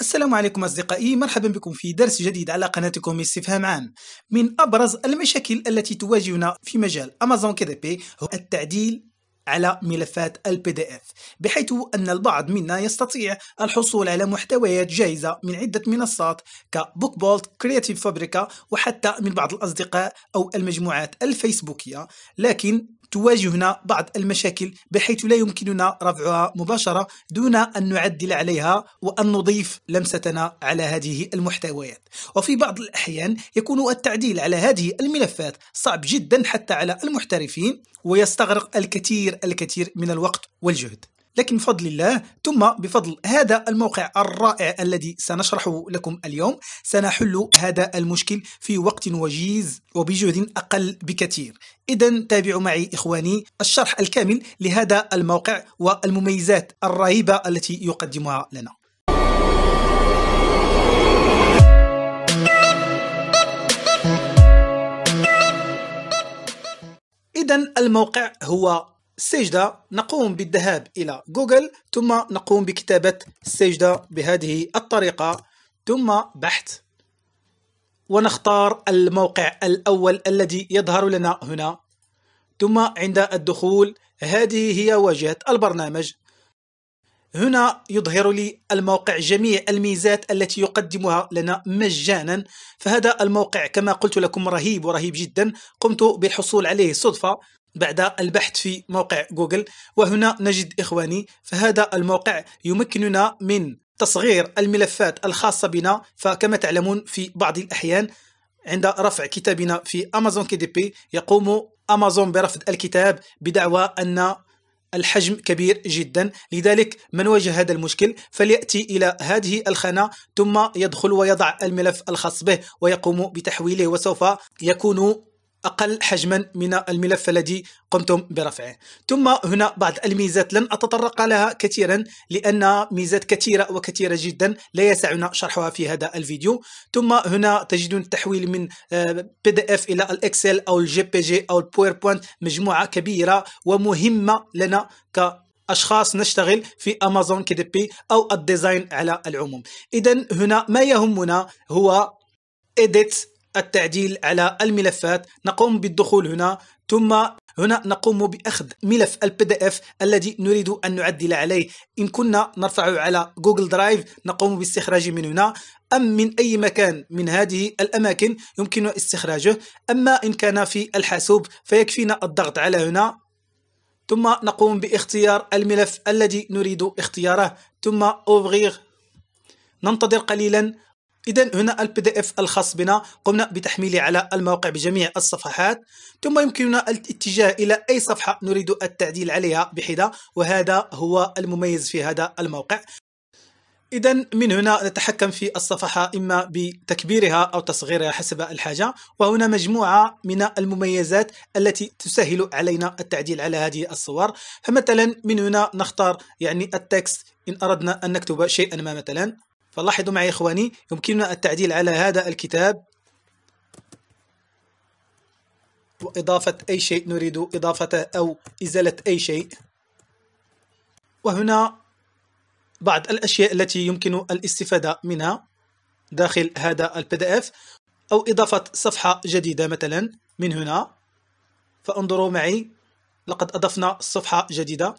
السلام عليكم أصدقائي مرحبا بكم في درس جديد على قناتكم استفهام عام من أبرز المشاكل التي تواجهنا في مجال أمازون بي هو التعديل على ملفات البي دي اف بحيث ان البعض منا يستطيع الحصول على محتويات جاهزه من عده منصات كبوك بولت كرياتيف فابريكا وحتى من بعض الاصدقاء او المجموعات الفيسبوكيه لكن تواجهنا بعض المشاكل بحيث لا يمكننا رفعها مباشرة دون أن نعدل عليها وأن نضيف لمستنا على هذه المحتويات وفي بعض الأحيان يكون التعديل على هذه الملفات صعب جدا حتى على المحترفين ويستغرق الكثير الكثير من الوقت والجهد لكن بفضل الله ثم بفضل هذا الموقع الرائع الذي سنشرحه لكم اليوم سنحل هذا المشكل في وقت وجيز وبجهد أقل بكثير إذا تابعوا معي إخواني الشرح الكامل لهذا الموقع والمميزات الرهيبة التي يقدمها لنا إذا الموقع هو السجدة نقوم بالذهاب إلى جوجل ثم نقوم بكتابة السجدة بهذه الطريقة ثم بحث ونختار الموقع الأول الذي يظهر لنا هنا ثم عند الدخول هذه هي واجهة البرنامج هنا يظهر لي الموقع جميع الميزات التي يقدمها لنا مجانا فهذا الموقع كما قلت لكم رهيب ورهيب جدا قمت بالحصول عليه صدفة بعد البحث في موقع جوجل وهنا نجد إخواني فهذا الموقع يمكننا من تصغير الملفات الخاصة بنا فكما تعلمون في بعض الأحيان عند رفع كتابنا في أمازون كي دي بي يقوم أمازون برفض الكتاب بدعوى أن الحجم كبير جدا لذلك من واجه هذا المشكل فليأتي إلى هذه الخانة ثم يدخل ويضع الملف الخاص به ويقوم بتحويله وسوف يكون أقل حجما من الملف الذي قمتم برفعه ثم هنا بعض الميزات لن أتطرق لها كثيرا لأن ميزات كثيرة وكثيرة جدا لا يسعنا شرحها في هذا الفيديو ثم هنا تجدون التحويل من بي دي اف إلى الإكسل أو الجي بي جي أو البويربوينت مجموعة كبيرة ومهمة لنا ك اشخاص نشتغل في امازون كي دي بي او الديزاين على العموم اذا هنا ما يهمنا هو edit التعديل على الملفات نقوم بالدخول هنا ثم هنا نقوم بأخذ ملف البي دي اف الذي نريد أن نعدل عليه إن كنا نرفعه على جوجل درايف نقوم باستخراجه من هنا أم من أي مكان من هذه الأماكن يمكن استخراجه أما إن كان في الحاسوب فيكفينا الضغط على هنا ثم نقوم باختيار الملف الذي نريد اختياره ثم أوفغيغ ننتظر قليلا إذا هنا البي دي اف الخاص بنا قمنا بتحميله على الموقع بجميع الصفحات ثم يمكننا الاتجاه إلى أي صفحة نريد التعديل عليها بحدة وهذا هو المميز في هذا الموقع إذا من هنا نتحكم في الصفحة إما بتكبيرها أو تصغيرها حسب الحاجة وهنا مجموعة من المميزات التي تسهل علينا التعديل على هذه الصور فمثلا من هنا نختار يعني التكست إن أردنا أن نكتب شيئا ما مثلا فلاحظوا معي إخواني يمكننا التعديل على هذا الكتاب وإضافة أي شيء نريد إضافته أو إزالة أي شيء وهنا بعض الأشياء التي يمكن الاستفادة منها داخل هذا البي دي اف أو إضافة صفحة جديدة مثلا من هنا فانظروا معي لقد أضفنا صفحة جديدة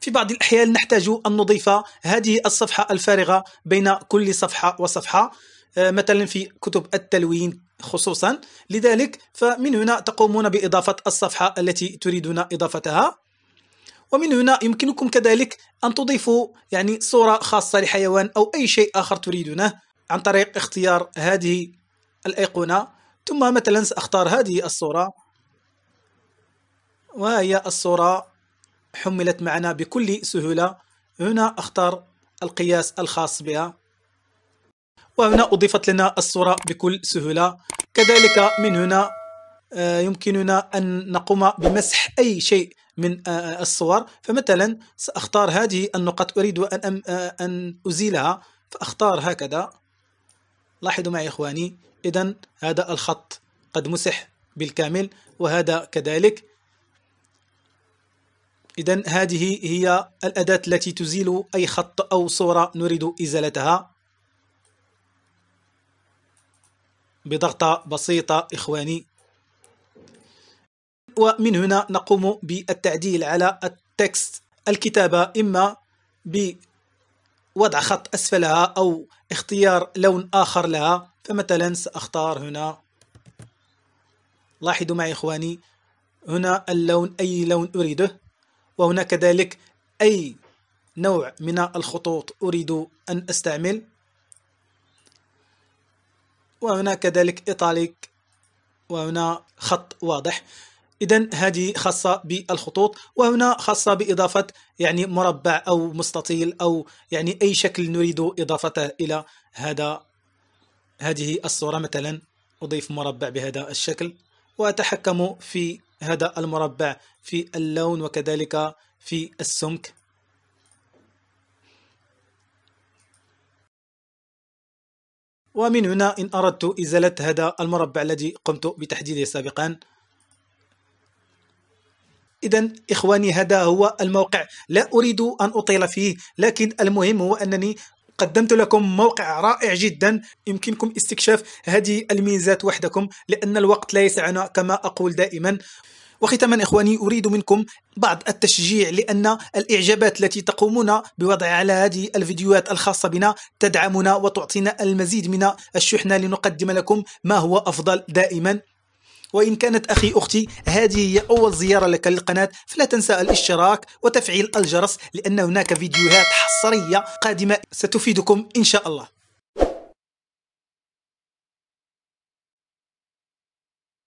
في بعض الأحيان نحتاج أن نضيف هذه الصفحة الفارغة بين كل صفحة وصفحة آه، مثلا في كتب التلوين خصوصا لذلك فمن هنا تقومون بإضافة الصفحة التي تريدون إضافتها ومن هنا يمكنكم كذلك أن تضيفوا يعني صورة خاصة لحيوان أو أي شيء آخر تريدونه عن طريق اختيار هذه الأيقونة ثم مثلا سأختار هذه الصورة وهي الصورة حملت معنا بكل سهولة هنا أختار القياس الخاص بها وهنا أضيفت لنا الصورة بكل سهولة كذلك من هنا آه، يمكننا أن نقوم بمسح أي شيء من آه، آه، الصور فمثلا سأختار هذه النقط أريد أن, أن أزيلها فأختار هكذا لاحظوا معي إخواني إذا هذا الخط قد مسح بالكامل وهذا كذلك إذا هذه هي الأداة التي تزيل أي خط أو صورة نريد إزالتها بضغطة بسيطة إخواني ومن هنا نقوم بالتعديل على التكست الكتابة إما بوضع خط أسفلها أو اختيار لون آخر لها فمثلا سأختار هنا لاحظوا معي إخواني هنا اللون أي لون أريده وهناك ذلك أي نوع من الخطوط أريد أن أستعمل وهناك ذلك إيطاليك وهنا خط واضح إذا هذه خاصة بالخطوط وهنا خاصة بإضافة يعني مربع أو مستطيل أو يعني أي شكل نريد إضافته إلى هذا هذه الصورة مثلا أضيف مربع بهذا الشكل وأتحكم في هذا المربع في اللون وكذلك في السمك ومن هنا إن أردت إزالة هذا المربع الذي قمت بتحديده سابقا إذا إخواني هذا هو الموقع لا أريد أن أطيل فيه لكن المهم هو أنني قدمت لكم موقع رائع جدا يمكنكم استكشاف هذه الميزات وحدكم لأن الوقت لا يسعنا كما أقول دائما وختاما إخواني أريد منكم بعض التشجيع لأن الإعجابات التي تقومون بوضعها على هذه الفيديوهات الخاصة بنا تدعمنا وتعطينا المزيد من الشحنة لنقدم لكم ما هو أفضل دائما وإن كانت أخي أختي هذه هي أول زيارة لك للقناة فلا تنسى الاشتراك وتفعيل الجرس لأن هناك فيديوهات حصرية قادمة ستفيدكم إن شاء الله